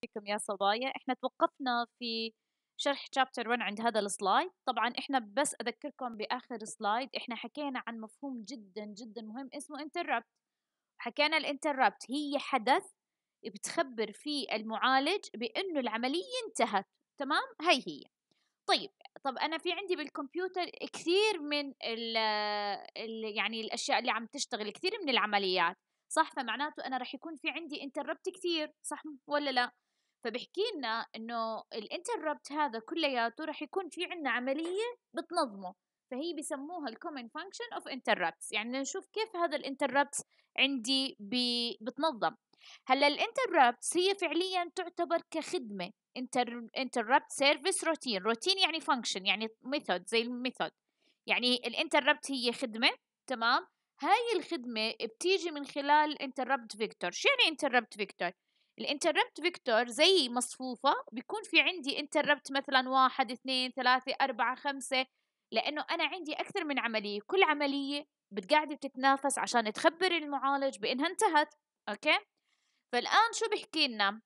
فيكم يا صبايا احنا توقفنا في شرح شابتر 1 عند هذا السلايد طبعا احنا بس اذكركم باخر سلايد احنا حكينا عن مفهوم جدا جدا مهم اسمه انتربت حكينا الانتربت هي حدث بتخبر فيه المعالج بانه العمليه انتهت تمام هي هي طيب طب انا في عندي بالكمبيوتر كثير من الـ الـ يعني الاشياء اللي عم تشتغل كثير من العمليات صح فمعناته انا رح يكون في عندي انتربت كثير صح ولا لا فبيحكي لنا انه الانتربت هذا كلياته رح يكون في عندنا عمليه بتنظمه فهي بسموها الكومن فانكشن اوف انتربتس يعني نشوف كيف هذا الانتربتس عندي بتنظم هلا الانتربتس هي فعليا تعتبر كخدمه انتربت سيرفيس روتين روتين يعني فانكشن يعني ميثود زي الميثود يعني الانتربت هي خدمه تمام هاي الخدمه بتيجي من خلال انتربت فيكتور شو يعني انتربت فيكتور الانتربت فيكتور زي مصفوفة بيكون في عندي انتربت مثلا واحد اثنين ثلاثة أربعة خمسة لأنه أنا عندي أكثر من عملية كل عملية بتقعد بتتنافس عشان تخبر المعالج بإنها انتهت أوكي فالآن شو بحكي لنا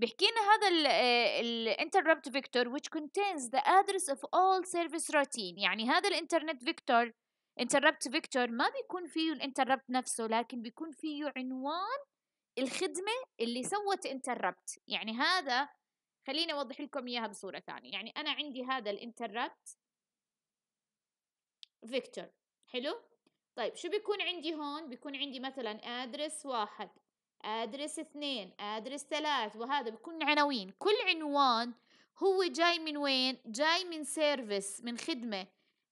بحكي لنا هذا آه، الانتربت فيكتور which contains the address of all service routine يعني هذا الانترنت فيكتور interrupt vector ما بيكون فيه الانتربت نفسه لكن بيكون فيه عنوان الخدمه اللي سوت انتربت يعني هذا خليني اوضح لكم اياها بصوره ثانيه يعني انا عندي هذا الانتربت فيكتور حلو طيب شو بيكون عندي هون بيكون عندي مثلا ادرس واحد ادرس اثنين ادرس ثلاث وهذا بيكون عناوين كل عنوان هو جاي من وين جاي من سيرفيس من خدمه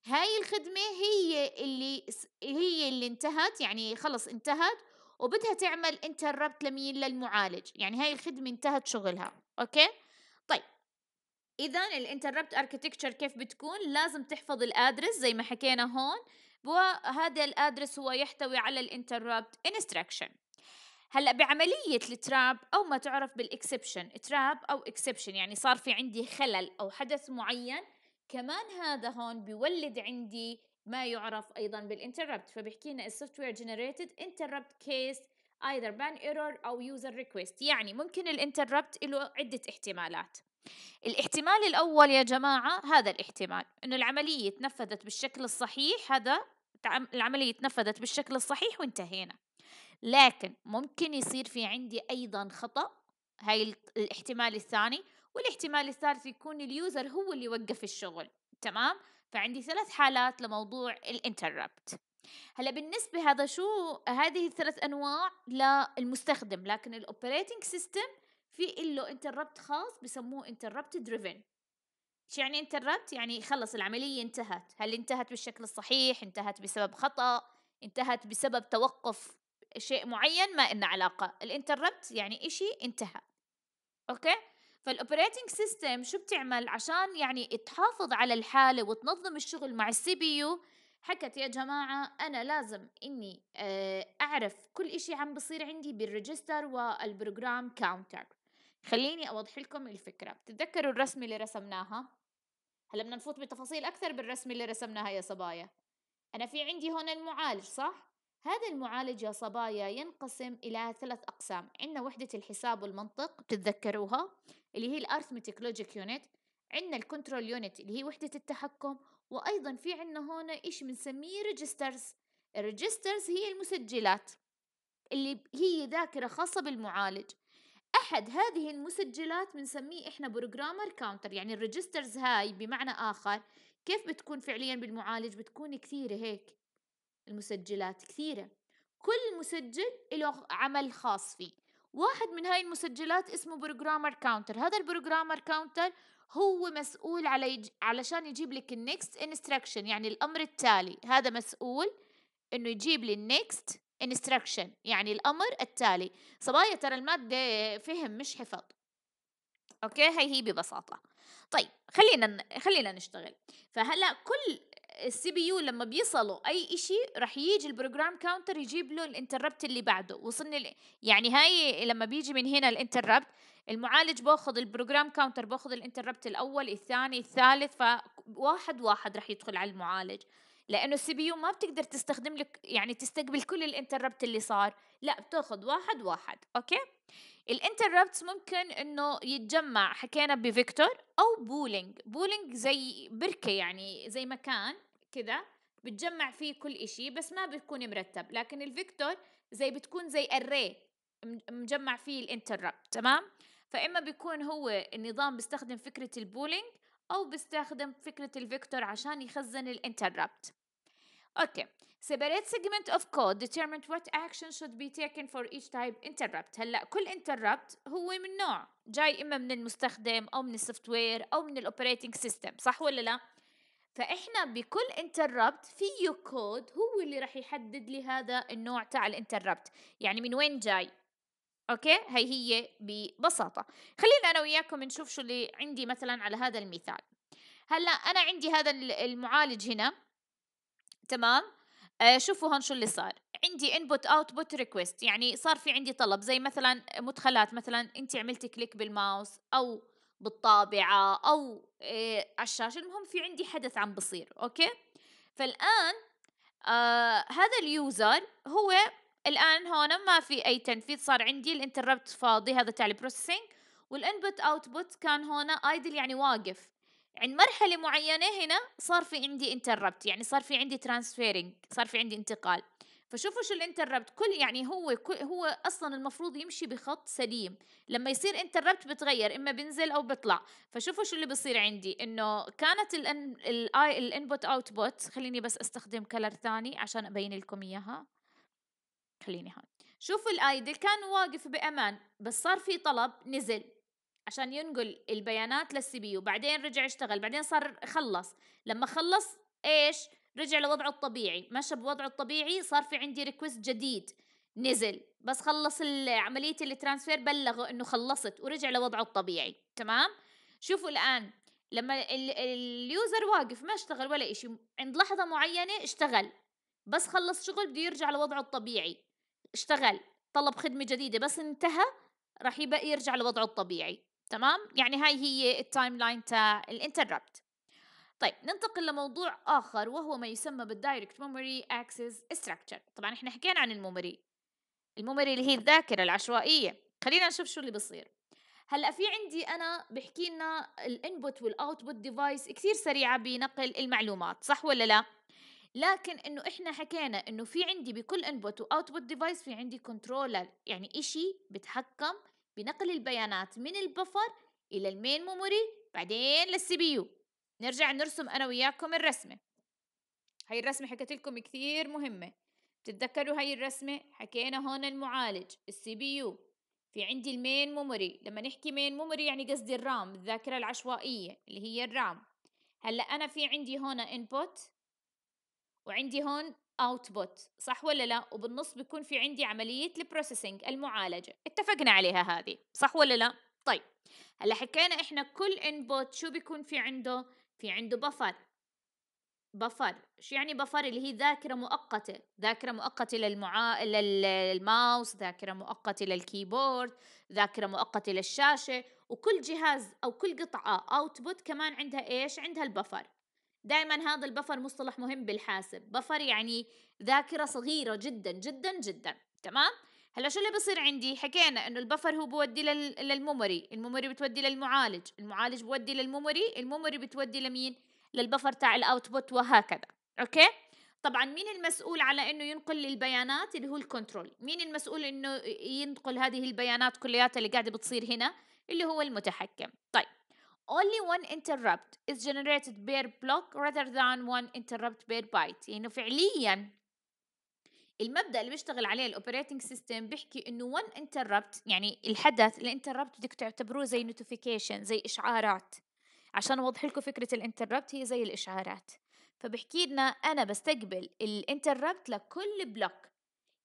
هاي الخدمه هي اللي هي اللي انتهت يعني خلص انتهت وبدها تعمل انتربت لمين للمعالج يعني هاي الخدمة انتهت شغلها اوكي طيب اذا الانتربت اركيتكتشر كيف بتكون لازم تحفظ الادرس زي ما حكينا هون وهذا الادرس هو يحتوي على الانتربت انستراكشن هلا بعمليه التراب او ما تعرف بالاكسبشن تراب او اكسبشن يعني صار في عندي خلل او حدث معين كمان هذا هون بيولد عندي ما يعرف ايضا بالانتربت فبيحكي لنا السوفت وير جنريتد انتربت كيس either ban error او user request يعني ممكن الانتربت له عده احتمالات الاحتمال الاول يا جماعه هذا الاحتمال انه العمليه تنفذت بالشكل الصحيح هذا العمليه تنفذت بالشكل الصحيح وانتهينا لكن ممكن يصير في عندي ايضا خطا هاي الاحتمال الثاني والاحتمال الثالث يكون اليوزر هو اللي وقف الشغل تمام فعندي ثلاث حالات لموضوع الانتربت هلا بالنسبة هذا شو هذه الثلاث أنواع للمستخدم لكن الأوبريتنج سيستم في له انتربت خاص بسموه انتربت دريفن شو يعني انتربت يعني خلص العملية انتهت هل انتهت بالشكل الصحيح انتهت بسبب خطأ انتهت بسبب توقف شيء معين ما إلنا علاقة الانتربت يعني إشي انتهى أوكي فالاوبريتنج سيستم شو بتعمل عشان يعني تحافظ على الحاله وتنظم الشغل مع السي بي يو حكت يا جماعة أنا لازم إني آه، أعرف كل إشي عم بصير عندي بالريجستر والبروجرام كاونتر خليني أوضح لكم الفكرة بتتذكروا الرسمة اللي رسمناها هلا بدنا نفوت بتفاصيل أكثر بالرسمة اللي رسمناها يا صبايا أنا في عندي هون المعالج صح؟ هذا المعالج يا صبايا ينقسم إلى ثلاث أقسام عندنا وحدة الحساب والمنطق بتتذكروها اللي هي الارثمتيك لوجيك يونت عندنا الكنترول يونت اللي هي وحدة التحكم وأيضا في عندنا هون إيش بنسميه ريجسترز الريجسترز هي المسجلات اللي هي ذاكرة خاصة بالمعالج أحد هذه المسجلات بنسميه إحنا بروجرامر كاونتر يعني الريجسترز هاي بمعنى آخر كيف بتكون فعليا بالمعالج بتكون كثيرة هيك المسجلات كثيرة كل مسجل له عمل خاص فيه واحد من هاي المسجلات اسمه بروجرامر كاونتر هذا البروجرامر كاونتر هو مسؤول على يج... علشان يجيب لك النكست انستراكشن يعني الامر التالي هذا مسؤول انه يجيب لي النكست انستراكشن يعني الامر التالي صبايا ترى الماده فهم مش حفظ اوكي هي هي ببساطه طيب خلينا خلينا نشتغل فهلا كل السي بي يو لما بيصلوا اي شيء رح يجي البروجرام كاونتر يجيب له الانتربت اللي بعده وصلنا يعني هاي لما بيجي من هنا الانتربت المعالج باخذ البروجرام كاونتر باخذ الانتربت الاول الثاني الثالث فواحد واحد رح يدخل على المعالج لانه السي بي يو ما بتقدر تستخدم لك يعني تستقبل كل الانتربت اللي صار لا بتاخذ واحد واحد اوكي الانتربتس ممكن انه يتجمع حكينا بفيكتور او بولينج بولينج زي بركه يعني زي مكان كده بتجمع فيه كل إشي بس ما بتكون مرتب لكن الفيكتور زي بتكون زي الري مجمع فيه الانتربت تمام فإما بيكون هو النظام بيستخدم فكرة البولينج أو بيستخدم فكرة الفيكتور عشان يخزن الانتربت اوكي separate segment of code determined what action should be taken for each type interrupt هلا كل interrupt هو من نوع جاي اما من المستخدم او من السوفت وير او من الاوبريتنج سيستم صح ولا لا فاحنا بكل انتربت فيه كود هو اللي راح يحدد لي هذا النوع تاع الانتربت يعني من وين جاي اوكي هي هي ببساطه خلينا انا وياكم نشوف شو اللي عندي مثلا على هذا المثال هلا انا عندي هذا المعالج هنا تمام آه شوفوا هون شو اللي صار عندي انبوت اوتبوت ريكويست يعني صار في عندي طلب زي مثلا مدخلات مثلا انت عملتي كليك بالماوس او بالطابعة أو آه، على الشاشة المهم في عندي حدث عم بصير أوكي فالآن آه هذا اليوزر هو الآن هون ما في أي تنفيذ صار عندي الانتربت فاضي هذا تاع البروسيسنج والانبوت اوتبوت كان هون ايدل يعني واقف عند مرحلة معينة هنا صار في عندي انتربت يعني صار في عندي ترانسفيرنج صار في عندي انتقال فشوفوا شو الانتربت كل يعني هو كل هو اصلا المفروض يمشي بخط سليم لما يصير انتربت بتغير اما بنزل او بطلع فشوفوا شو اللي بصير عندي انه كانت الاي الانبوت اوتبوت خليني بس استخدم كلر ثاني عشان ابين لكم اياها خليني هون شوفوا الايدل كان واقف بامان بس صار في طلب نزل عشان ينقل البيانات للسي بي يو بعدين رجع اشتغل بعدين صار خلص لما خلص ايش رجع لوضعه الطبيعي مشى بوضعه الطبيعي صار في عندي ريكوست جديد نزل بس خلص عملية الترانسفير بلغه انه خلصت ورجع لوضعه الطبيعي تمام شوفوا الان لما ال اليوزر واقف ما اشتغل ولا اشي عند لحظة معينة اشتغل بس خلص شغل بده يرجع لوضعه الطبيعي اشتغل طلب خدمة جديدة بس انتهى راح يبقى يرجع لوضعه الطبيعي تمام يعني هاي هي التايم لاين تاع الانتربت طيب ننتقل لموضوع آخر وهو ما يسمى بالدايركت ميموري اكسس ستراكشر طبعا احنا حكينا عن الميموري الميموري اللي هي الذاكرة العشوائية خلينا نشوف شو اللي بصير هلا في عندي انا بحكي لنا الانبوت والاوتبوت ديفايس كثير سريعه بنقل المعلومات صح ولا لا لكن انه احنا حكينا انه في عندي بكل انبوت واوتبوت ديفايس في عندي كنترولر يعني اشي بتحكم بنقل البيانات من البفر الى المين ميموري بعدين للسي بي يو نرجع نرسم انا وياكم الرسمه هاي الرسمه حكيت لكم كثير مهمه تتذكروا هاي الرسمه حكينا هون المعالج السي بي يو في عندي المين ميموري لما نحكي مين ميموري يعني قصدي الرام الذاكره العشوائيه اللي هي الرام هلا انا في عندي هون انبوت وعندي هون اوتبوت صح ولا لا وبالنص بيكون في عندي عمليه البروسيسنج المعالجه اتفقنا عليها هذه صح ولا لا طيب هلا حكينا احنا كل انبوت شو بيكون في عنده في عنده بفر بفر شو يعني بفر اللي هي ذاكرة مؤقتة ذاكرة مؤقتة للمعا... للماوس ذاكرة مؤقتة للكيبورد ذاكرة مؤقتة للشاشة وكل جهاز أو كل قطعة أوتبوت كمان عندها إيش عندها البفر دائما هذا البفر مصطلح مهم بالحاسب بفر يعني ذاكرة صغيرة جدا جدا جدا تمام هلا شو اللي بصير عندي حكينا انه البفر هو بودي للميموري الميموري بتودي للمعالج المعالج بودي للميموري الميموري بتودي لمين للبفر تاع الاوتبوت وهكذا اوكي طبعا مين المسؤول على انه ينقل البيانات اللي هو الكنترول مين المسؤول انه ينقل هذه البيانات كلياتها اللي قاعده بتصير هنا اللي هو المتحكم طيب only one interrupt is generated per block rather than one interrupt per byte يعني فعليا المبدا اللي بيشتغل عليه الاوبريتنج سيستم بيحكي انه وان انتربت يعني الحدث الانتربت بدك تعتبروه زي نوتيفيكيشن زي اشعارات عشان اوضح لكم فكره الانتربت هي زي الاشعارات فبحكي لنا انا بستقبل الانتربت لكل بلوك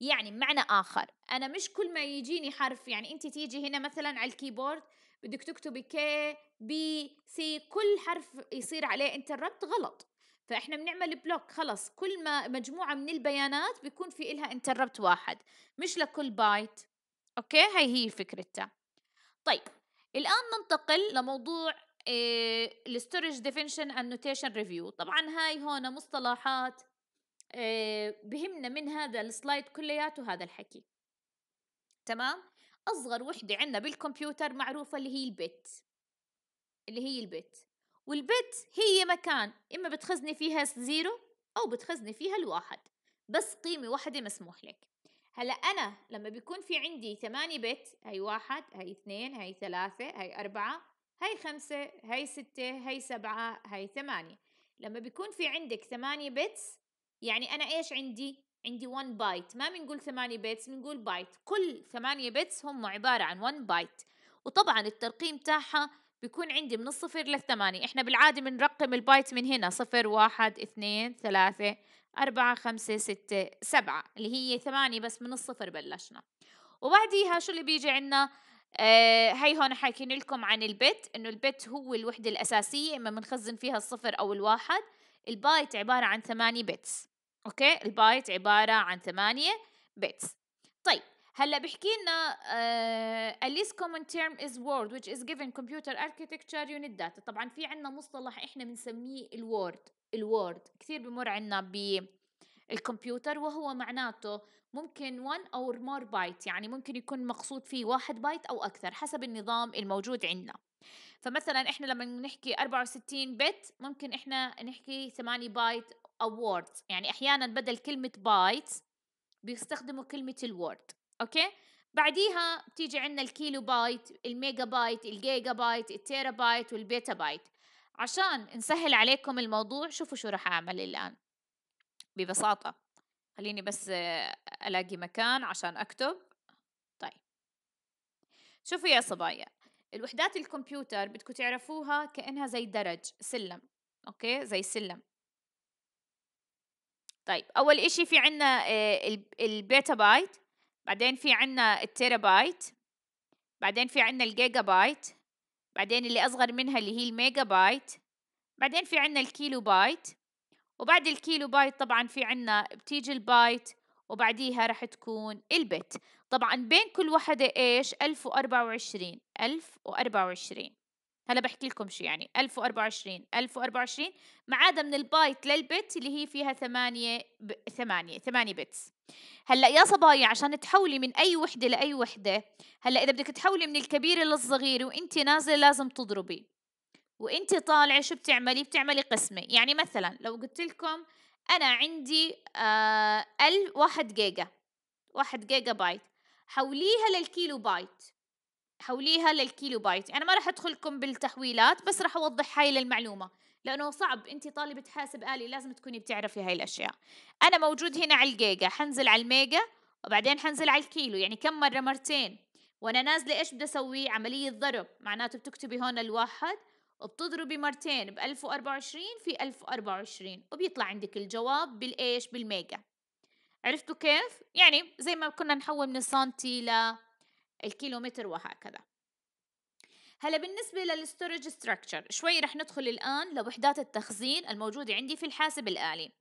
يعني بمعنى اخر انا مش كل ما يجيني حرف يعني انت تيجي هنا مثلا على الكيبورد بدك تكتبي كي بي سي كل حرف يصير عليه انتربت غلط فاحنا بنعمل بلوك خلص كل ما مجموعه من البيانات بيكون في إلها انتربت واحد مش لكل بايت اوكي هاي هي فكرتها طيب الان ننتقل لموضوع الستورج ديفينشن اند نوتيشن ريفيو طبعا هاي هون مصطلحات آه، بهمنا من هذا السلايد كلياته هذا الحكي تمام اصغر وحده عندنا بالكمبيوتر معروفه اللي هي البت اللي هي البت والبت هي مكان إما بتخزني فيها الزيرو أو بتخزني فيها الواحد بس قيمة واحدة مسموح لك هلا أنا لما بيكون في عندي ثمانية بت هي واحد هي اثنين هي ثلاثة هي أربعة هي خمسة هي ستة هي سبعة هي ثمانية لما بيكون في عندك ثمانية بتس يعني أنا إيش عندي؟ عندي 1 بايت ما بنقول ثمانية بيتس بنقول بايت كل ثمانية بيتس هم عبارة عن 1 بايت وطبعا الترقيم تاعها بيكون عندي من الصفر للثمانية احنا بالعادة بنرقم البايت من هنا صفر واحد اثنين ثلاثة أربعة خمسة ستة سبعة اللي هي ثمانية بس من الصفر بلشنا وبعديها شو اللي بيجي عنا آه هي هون حاكين لكم عن البت انه البت هو الوحدة الأساسية اما بنخزن فيها الصفر أو الواحد البايت عبارة عن ثمانية بتس اوكي البايت عبارة عن ثمانية بتس طيب هلا بحكي لنا uh, آه، a least common term is word which is given computer architecture unit data طبعا في عنا مصطلح احنا بنسميه الوورد الوورد كثير بمر عنا بالكمبيوتر وهو معناته ممكن one or more byte يعني ممكن يكون مقصود فيه واحد بايت او اكثر حسب النظام الموجود عنا فمثلا احنا لما نحكي 64 بت ممكن احنا نحكي 8 بايت او وورد يعني احيانا بدل كلمه بايت بيستخدموا كلمه الوورد اوكي بعديها بتيجي عندنا الكيلو بايت الميجا بايت الجيجا بايت التيرا بايت والبيتا بايت عشان نسهل عليكم الموضوع شوفوا شو راح اعمل الان ببساطة خليني بس آه، الاقي مكان عشان اكتب طيب شوفوا يا صبايا الوحدات الكمبيوتر بدكم تعرفوها كأنها زي درج سلم اوكي زي سلم طيب اول اشي في عنا آه، البيتا بايت بعدين في عنا التيرابايت بعدين في عنا الجيجا بايت بعدين اللي أصغر منها اللي هي الميجا بايت بعدين في عنا الكيلو بايت وبعد الكيلو بايت طبعا في عنا بتيجي البايت وبعديها رح تكون البت طبعا بين كل وحدة إيش وأربعة وعشرين هلا بحكي لكم شو يعني 1024 1024 ما عدا من البايت للبت اللي هي فيها 8 ب... 8 8 بتس هلا يا صبايا عشان تحولي من اي وحده لاي وحده هلا اذا بدك تحولي من الكبيره للصغيره وانت نازله لازم تضربي وانت طالعه شو بتعملي بتعملي قسمه يعني مثلا لو قلت لكم انا عندي آه 1 جيجا 1 جيجا بايت حوليها للكيلو بايت حوليها للكيلو بايت يعني ما راح ادخلكم بالتحويلات بس راح اوضح هاي للمعلومه لانه صعب انت طالبه حاسب الي لازم تكوني بتعرفي هاي الاشياء انا موجود هنا على الجيجا حنزل على الميجا وبعدين حنزل على الكيلو يعني كم مره مرتين وانا نازله ايش بدي اسوي عمليه ضرب معناته بتكتبي هون الواحد وبتضربي مرتين ب 1024 في 1024 وبيطلع عندك الجواب بالايش بالميجا عرفتوا كيف يعني زي ما كنا نحول من سنتي ل الكيلومتر وهكذا هلا بالنسبة للستورج ستراكشر شوي رح ندخل الآن لوحدات التخزين الموجودة عندي في الحاسب الآلي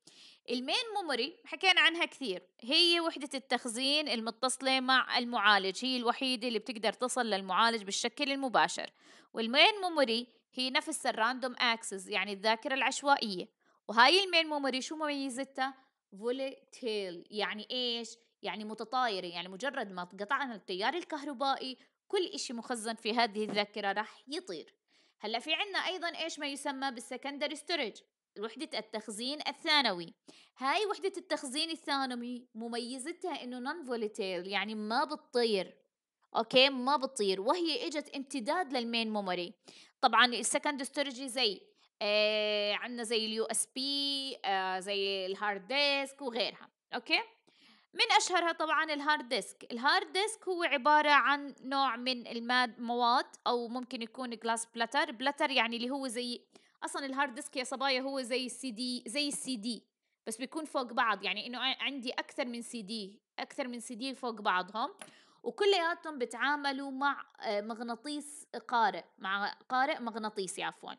المين ميموري حكينا عنها كثير هي وحدة التخزين المتصلة مع المعالج هي الوحيدة اللي بتقدر تصل للمعالج بالشكل المباشر والمين ميموري هي نفس الراندوم اكسس يعني الذاكرة العشوائية وهاي المين ميموري شو مميزتها فوليتيل يعني ايش يعني متطايرة يعني مجرد ما قطعنا التيار الكهربائي كل إشي مخزن في هذه الذاكرة راح يطير هلا في عنا أيضا إيش ما يسمى بالسكندري ستورج وحدة التخزين الثانوي هاي وحدة التخزين الثانوي مميزتها إنه نون فوليتيل يعني ما بتطير اوكي ما بتطير وهي اجت امتداد للمين ميموري طبعا السكند ستورج زي آه عندنا زي اليو اس بي آه زي الهارد ديسك وغيرها اوكي من أشهرها طبعا الهارد ديسك الهارد ديسك هو عبارة عن نوع من الماد مواد أو ممكن يكون جلاس بلاتر بلاتر يعني اللي هو زي أصلا الهارد ديسك يا صبايا هو زي السي دي زي السي دي بس بيكون فوق بعض يعني إنه عندي أكثر من سي دي أكثر من سي دي فوق بعضهم وكلياتهم بتعاملوا مع آه، مغناطيس قارئ مع قارئ مغناطيسي عفوا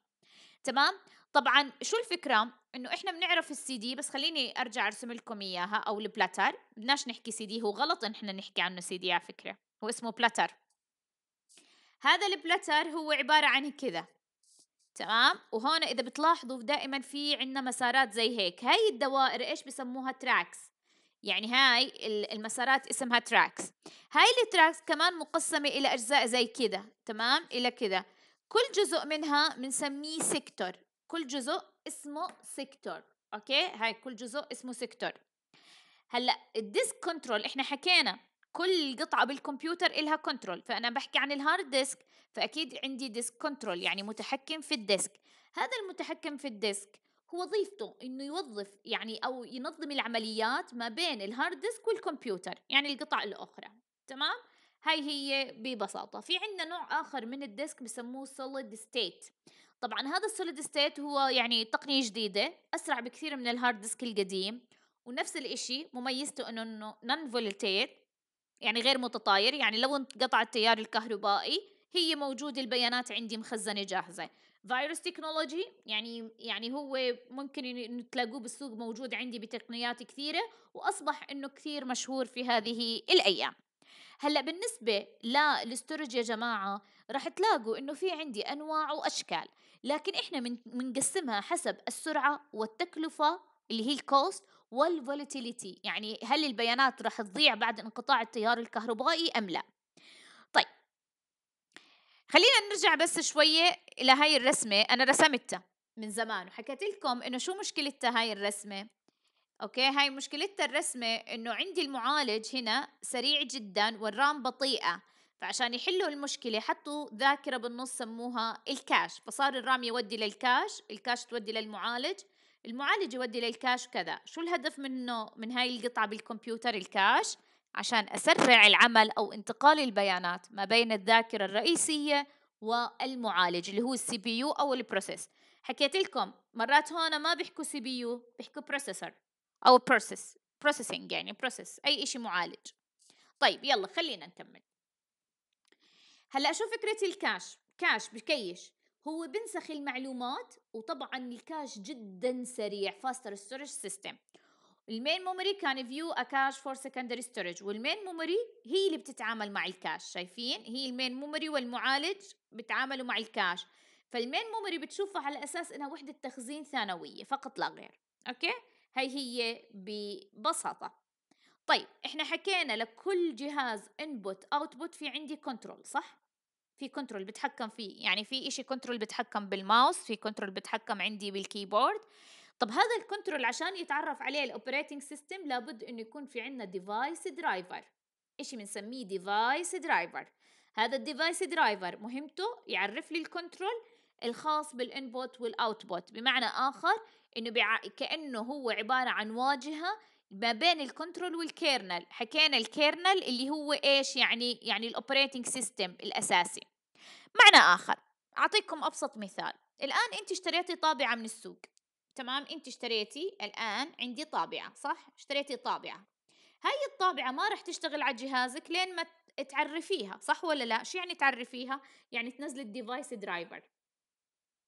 تمام طبعا شو الفكره انه احنا بنعرف السي دي بس خليني ارجع ارسم لكم اياها او البلاتر بدناش نحكي سي دي هو غلط ان احنا نحكي عنه سي دي على فكره هو اسمه بلاتر هذا البلاتر هو عباره عن كذا تمام وهون اذا بتلاحظوا دائما في عندنا مسارات زي هيك هاي الدوائر ايش بسموها تراكس يعني هاي المسارات اسمها تراكس هاي التراكس كمان مقسمة إلى أجزاء زي كذا تمام إلى كذا كل جزء منها بنسميه سيكتور كل جزء اسمه سيكتور اوكي هاي كل جزء اسمه سيكتور هلا الديسك كنترول احنا حكينا كل قطعه بالكمبيوتر إلها كنترول فانا بحكي عن الهارد ديسك فاكيد عندي ديسك كنترول يعني متحكم في الديسك هذا المتحكم في الديسك هو وظيفته انه يوظف يعني او ينظم العمليات ما بين الهارد ديسك والكمبيوتر يعني القطع الاخرى تمام هاي هي ببساطة في عندنا نوع آخر من الديسك بسموه سوليد ستيت طبعا هذا السوليد ستيت هو يعني تقنية جديدة أسرع بكثير من الهارد ديسك القديم ونفس الإشي مميزته إنه نون فولتيت يعني غير متطاير يعني لو انقطع التيار الكهربائي هي موجودة البيانات عندي مخزنة جاهزة فيروس تكنولوجي يعني يعني هو ممكن انه تلاقوه بالسوق موجود عندي بتقنيات كثيرة وأصبح إنه كثير مشهور في هذه الأيام هلا بالنسبة للستورج يا جماعة رح تلاقوا إنه في عندي أنواع وأشكال لكن احنا بنقسمها حسب السرعه والتكلفه اللي هي الكوست والفولاتيليتي يعني هل البيانات راح تضيع بعد انقطاع التيار الكهربائي ام لا طيب خلينا نرجع بس شويه الى هاي الرسمه انا رسمتها من زمان وحكيت لكم انه شو مشكلتها هاي الرسمه اوكي هاي مشكلتها الرسمه انه عندي المعالج هنا سريع جدا والرام بطيئه فعشان يحلوا المشكلة حطوا ذاكرة بالنص سموها الكاش فصار الرام يودي للكاش الكاش تودي للمعالج المعالج يودي للكاش كذا شو الهدف منه من هاي القطعة بالكمبيوتر الكاش عشان أسرع العمل أو انتقال البيانات ما بين الذاكرة الرئيسية والمعالج اللي هو السي بي يو أو البروسيس حكيت لكم مرات هون ما بيحكوا سي بي يو بيحكوا بروسيسر أو بروسيس بروسيسنج يعني بروسيس أي إشي معالج طيب يلا خلينا نكمل هلا شو فكره الكاش كاش بكيش هو بنسخ المعلومات وطبعا الكاش جدا سريع فاستر ستورج سيستم المين ميموري كان فيو ا كاش فور سكندري ستورج والمين ميموري هي اللي بتتعامل مع الكاش شايفين هي المين ميموري والمعالج بتعاملوا مع الكاش فالمين ميموري بتشوفها على اساس انها وحده تخزين ثانويه فقط لا غير اوكي هي هي ببساطه طيب احنا حكينا لكل جهاز انبوت اوتبوت في عندي كنترول صح في كنترول بتحكم فيه يعني في إشي كنترول بتحكم بالماوس في كنترول بتحكم عندي بالكيبورد طب هذا الكنترول عشان يتعرف عليه الاوبريتنج سيستم لابد انه يكون في عندنا ديفايس درايفر إشي بنسميه ديفايس درايفر هذا الديفايس درايفر مهمته يعرف لي الكنترول الخاص بالانبوت والاوتبوت بمعنى اخر انه كانه هو عباره عن واجهه ما بين الكنترول والكيرنل حكينا الكيرنل اللي هو ايش يعني يعني الاوبريتنج سيستم الاساسي معنى اخر اعطيكم ابسط مثال الان انت اشتريتي طابعه من السوق تمام انت اشتريتي الان عندي طابعه صح اشتريتي طابعه هاي الطابعه ما راح تشتغل على جهازك لين ما تعرفيها صح ولا لا شو يعني تعرفيها يعني تنزلي الديفايس درايفر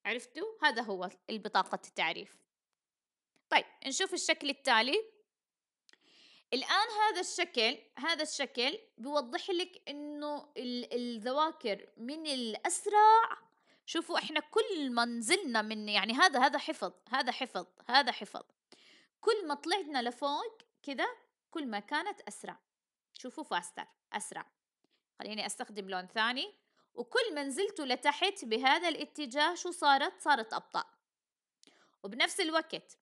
عرفتوا هذا هو البطاقه التعريف طيب نشوف الشكل التالي الان هذا الشكل هذا الشكل بيوضح لك انه الذواكر من الاسرع شوفوا احنا كل ما نزلنا من يعني هذا هذا حفظ هذا حفظ هذا حفظ كل ما طلعنا لفوق كده كل ما كانت اسرع شوفوا فاستر اسرع خليني استخدم لون ثاني وكل ما نزلت لتحت بهذا الاتجاه شو صارت صارت ابطأ وبنفس الوقت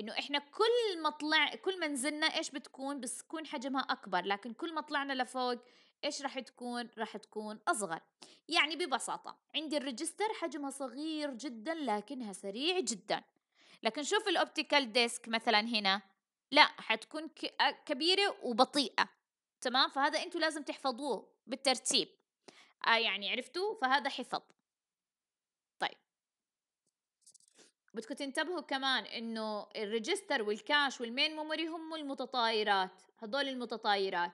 انه احنا كل ما طلع كل ما نزلنا ايش بتكون بس تكون حجمها اكبر لكن كل ما طلعنا لفوق ايش راح تكون راح تكون اصغر يعني ببساطه عندي الريجستر حجمها صغير جدا لكنها سريع جدا لكن شوف الاوبتيكال ديسك مثلا هنا لا حتكون كبيره وبطيئه تمام فهذا انتم لازم تحفظوه بالترتيب آه يعني عرفتوا فهذا حفظ بدكم تنتبهوا كمان انه الريجستر والكاش والمين ميموري هم المتطايرات هدول المتطايرات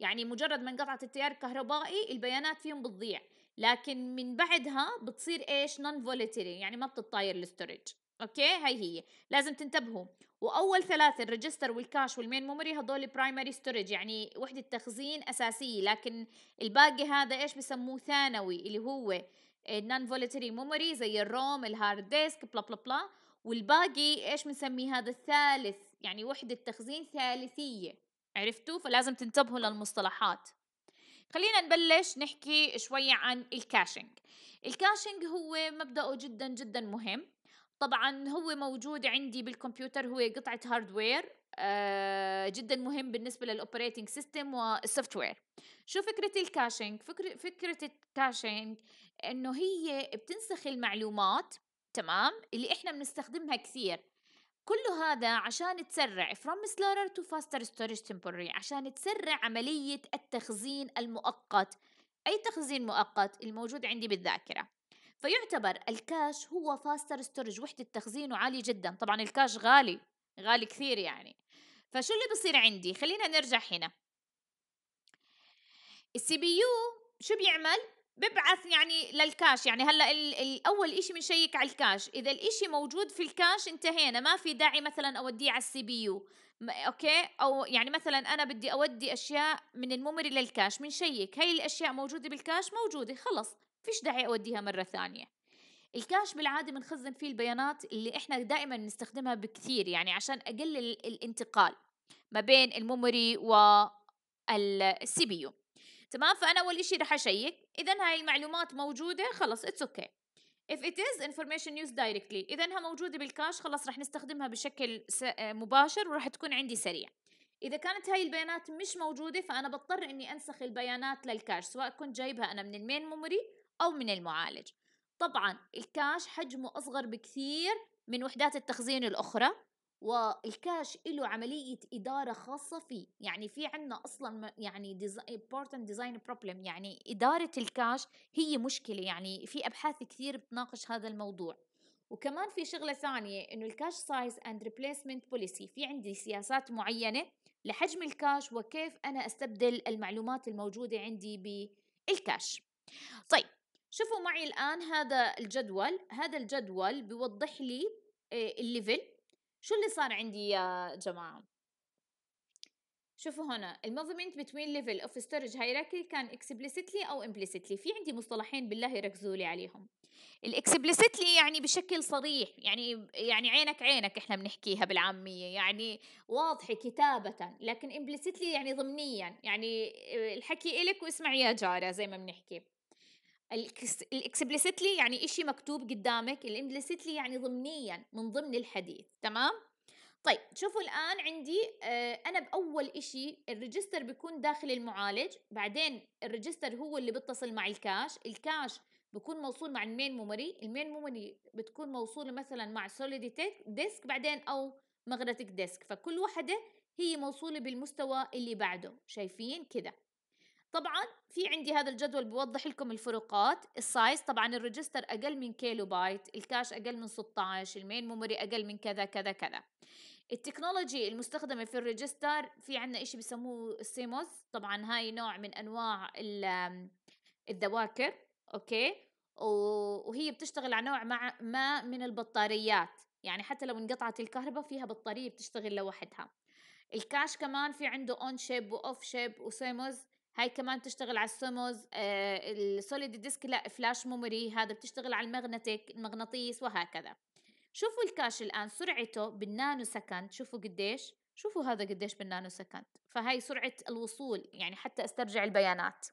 يعني مجرد ما انقطعت التيار الكهربائي البيانات فيهم بتضيع لكن من بعدها بتصير ايش نون فوليتري يعني ما بتطاير الستورج اوكي هاي هي لازم تنتبهوا واول ثلاثه الريجستر والكاش والمين ميموري هدول برايمري ستورج يعني وحده تخزين اساسيه لكن الباقي هذا ايش بسموه ثانوي اللي هو النون فوليتري ميموري زي الروم الهارد ديسك بلا بلا بلا والباقي ايش بنسميه هذا الثالث يعني وحدة تخزين ثالثية عرفتوا فلازم تنتبهوا للمصطلحات خلينا نبلش نحكي شوية عن الكاشنج الكاشنج هو مبدأه جدا جدا مهم طبعا هو موجود عندي بالكمبيوتر هو قطعة هاردوير آه، جدا مهم بالنسبه للاوبريتنج سيستم والسوفت وير شو فكره الكاشينج فكره فكره الكاشينج انه هي بتنسخ المعلومات تمام اللي احنا بنستخدمها كثير كل هذا عشان تسرع from slower to faster storage temporary عشان تسرع عملية التخزين المؤقت أي تخزين مؤقت الموجود عندي بالذاكرة فيعتبر الكاش هو فاستر ستورج وحدة تخزينه عالي جدا طبعا الكاش غالي غالي كثير يعني فشو اللي بصير عندي خلينا نرجع هنا السي بي يو شو بيعمل ببعث يعني للكاش يعني هلا الاول اشي بنشيك على الكاش اذا الاشي موجود في الكاش انتهينا ما في داعي مثلا اوديه على السي بي يو اوكي او يعني مثلا انا بدي اودي اشياء من الميموري للكاش بنشيك هاي الاشياء موجوده بالكاش موجوده خلص فيش داعي اوديها مره ثانيه الكاش بالعاده بنخزن فيه البيانات اللي احنا دائما بنستخدمها بكثير يعني عشان اقلل الانتقال ما بين الميموري والسي بي يو تمام فانا اول شيء رح اشيك اذا هاي المعلومات موجوده خلص اتس اوكي okay. if it is information used directly اذا انها موجوده بالكاش خلص رح نستخدمها بشكل مباشر ورح تكون عندي سريع اذا كانت هاي البيانات مش موجوده فانا بضطر اني انسخ البيانات للكاش سواء كنت جايبها انا من المين ميموري او من المعالج طبعا الكاش حجمه أصغر بكثير من وحدات التخزين الأخرى والكاش له عملية إدارة خاصة فيه يعني في عندنا أصلا يعني ديز... important design problem يعني إدارة الكاش هي مشكلة يعني في أبحاث كثير بتناقش هذا الموضوع وكمان في شغلة ثانية إنه الكاش سايز أند ريبليسمنت بوليسي في عندي سياسات معينة لحجم الكاش وكيف أنا أستبدل المعلومات الموجودة عندي بالكاش طيب شوفوا معي الآن هذا الجدول هذا الجدول بيوضح لي آه، الليفل شو اللي صار عندي يا جماعة شوفوا هنا الموفمنت بتوين ليفل اوف ستورج هيراركي كان اكسبليسيتلي او امبليسيتلي في عندي مصطلحين بالله ركزوا لي عليهم الاكسبليسيتلي يعني بشكل صريح يعني يعني عينك عينك احنا بنحكيها بالعاميه يعني واضحه كتابه لكن امبليسيتلي يعني ضمنيا يعني آه، الحكي الك واسمع يا جاره زي ما بنحكي الاكسبلسيتلي يعني إشي مكتوب قدامك الامبلسيتلي يعني ضمنيا من ضمن الحديث تمام طيب شوفوا الآن عندي آه، أنا بأول إشي الريجستر بيكون داخل المعالج بعدين الريجستر هو اللي بيتصل مع الكاش الكاش بكون موصول مع المين ميموري المين ميموري بتكون موصولة مثلا مع سوليد ديسك بعدين أو مغناطيك ديسك فكل وحدة هي موصولة بالمستوى اللي بعده شايفين كده طبعا في عندي هذا الجدول بوضح لكم الفروقات السايز طبعا الريجستر اقل من كيلو بايت الكاش اقل من 16 المين ميموري اقل من كذا كذا كذا التكنولوجي المستخدمه في الريجستر في عندنا إشي بسموه السيموس طبعا هاي نوع من انواع الذواكر اوكي وهي بتشتغل على نوع مع ما من البطاريات يعني حتى لو انقطعت الكهرباء فيها بطاريه بتشتغل لوحدها الكاش كمان في عنده اون شيب واوف شيب وسيموز هاي كمان بتشتغل على السموز آه، السوليد ديسك لا فلاش ميموري هذا بتشتغل على المغنتيك المغناطيس وهكذا شوفوا الكاش الآن سرعته بالنانو سكند شوفوا قديش شوفوا هذا قديش بالنانو سكند فهي سرعة الوصول يعني حتى استرجع البيانات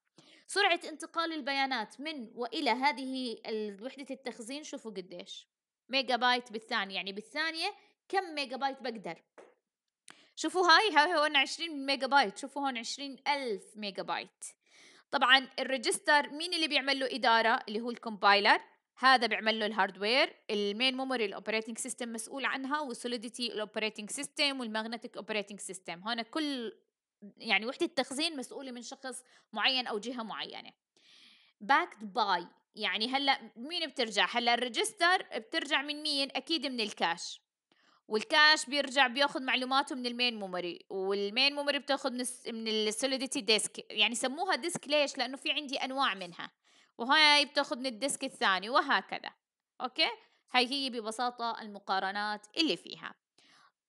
سرعة انتقال البيانات من وإلى هذه وحدة التخزين شوفوا قديش ميجا بايت بالثانية يعني بالثانية كم ميجا بايت بقدر شوفوا هاي هاي هون 20 ميجا بايت شوفوا هون 20000 ميجا بايت طبعا الريجستر مين اللي بيعمل له اداره اللي هو الكومبايلر هذا بيعمل له الهاردوير المين ميموري الاوبريتنج سيستم مسؤول عنها والسوليديتي الاوبريتنج سيستم والماغنتيك اوبريتنج سيستم هون كل يعني وحده تخزين مسؤوله من شخص معين او جهه معينه باكد باي يعني هلا مين بترجع هلا الريجستر بترجع من مين اكيد من الكاش والكاش بيرجع بياخذ معلوماته من المين ميموري والمين ميموري بتاخذ من من السوليديتي ديسك يعني سموها ديسك ليش لانه في عندي انواع منها وهاي بتاخذ من الديسك الثاني وهكذا اوكي هاي هي ببساطه المقارنات اللي فيها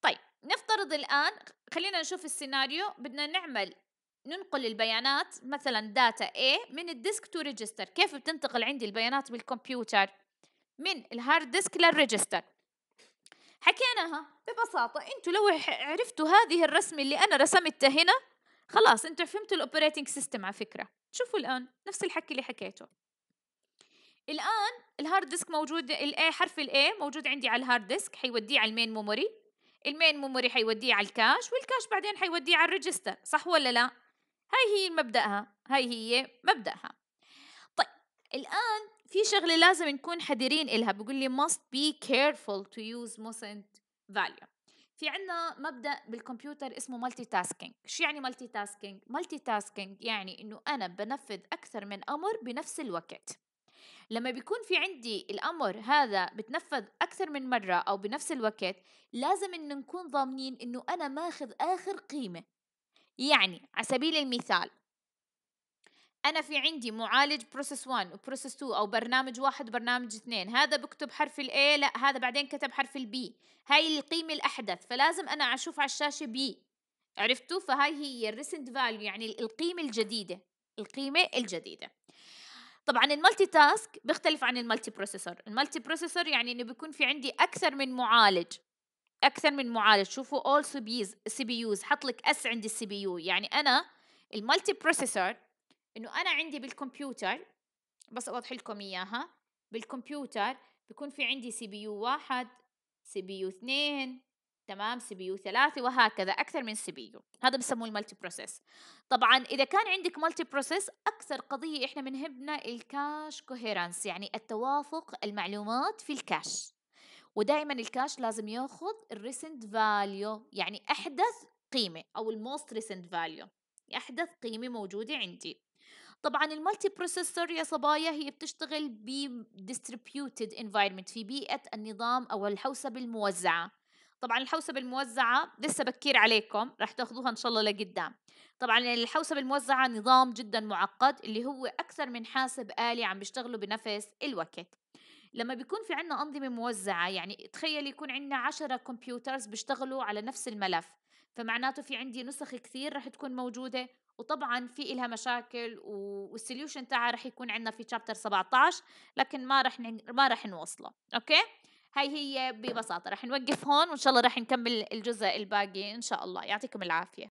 طيب نفترض الان خلينا نشوف السيناريو بدنا نعمل ننقل البيانات مثلا داتا A من الديسك تو ريجستر كيف بتنتقل عندي البيانات بالكمبيوتر من الهارد ديسك للريجستر حكيناها ببساطة انتوا لو عرفتوا هذه الرسمة اللي انا رسمتها هنا خلاص انتوا فهمتوا الاوبريتنج سيستم على فكرة شوفوا الان نفس الحكي اللي حكيته الان الهارد ديسك موجود الاي حرف الاي موجود عندي على الهارد ديسك حيوديه على المين ميموري المين ميموري حيوديه على الكاش والكاش بعدين حيوديه على الريجستر صح ولا لا هاي هي مبدأها هاي هي مبدأها طيب الآن في شغله لازم نكون حذرين إلها بقول لي must be careful to use mustn't value في عنا مبدا بالكمبيوتر اسمه multi tasking شو يعني multi tasking؟ multi tasking يعني انه انا بنفذ اكثر من امر بنفس الوقت لما بيكون في عندي الامر هذا بتنفذ اكثر من مره او بنفس الوقت لازم ان نكون ضامنين انه انا ماخذ اخر قيمه يعني على سبيل المثال انا في عندي معالج بروسيس 1 وبروسيس 2 او برنامج واحد وبرنامج اثنين هذا بكتب حرف الاي لا هذا بعدين كتب حرف البي هاي القيمه الاحدث فلازم انا اشوف على الشاشه بي عرفتوا فهاي هي الريسنت فاليو يعني القيمه الجديده القيمه الجديده طبعا المالتي تاسك بيختلف عن المالتي بروسيسور المالتي بروسيسور يعني انه بيكون في عندي اكثر من معالج اكثر من معالج شوفوا اول سي بيز سي بي يوز حط لك اس عند السي بي يو يعني انا المالتي بروسيسور انه انا عندي بالكمبيوتر بس اوضح لكم اياها بالكمبيوتر بيكون في عندي سي بي يو واحد سي بي يو اثنين تمام سي بي يو ثلاثة وهكذا أكثر من سي بي يو هذا بسموه المالتي بروسيس طبعا إذا كان عندك مالتي بروسيس أكثر قضية إحنا بنهمنا الكاش كوهيرنس يعني التوافق المعلومات في الكاش ودائما الكاش لازم ياخذ الريسنت فاليو يعني أحدث قيمة أو الموست ريسنت فاليو أحدث قيمة موجودة عندي طبعا المالتي بروسيسور يا صبايا هي بتشتغل ب distributed environment في بيئة النظام أو الحوسبة الموزعة طبعا الحوسبة الموزعة لسه بكير عليكم رح تاخذوها إن شاء الله لقدام طبعا الحوسبة الموزعة نظام جدا معقد اللي هو أكثر من حاسب آلي عم بيشتغلوا بنفس الوقت لما بيكون في عنا أنظمة موزعة يعني تخيل يكون عنا عشرة كمبيوترز بيشتغلوا على نفس الملف فمعناته في عندي نسخ كثير رح تكون موجودة وطبعا في إلها مشاكل والسوليوشن تاعها رح يكون عندنا في شابتر 17 لكن ما رح ما رح نوصله اوكي هاي هي ببساطه رح نوقف هون وان شاء الله رح نكمل الجزء الباقي ان شاء الله يعطيكم العافيه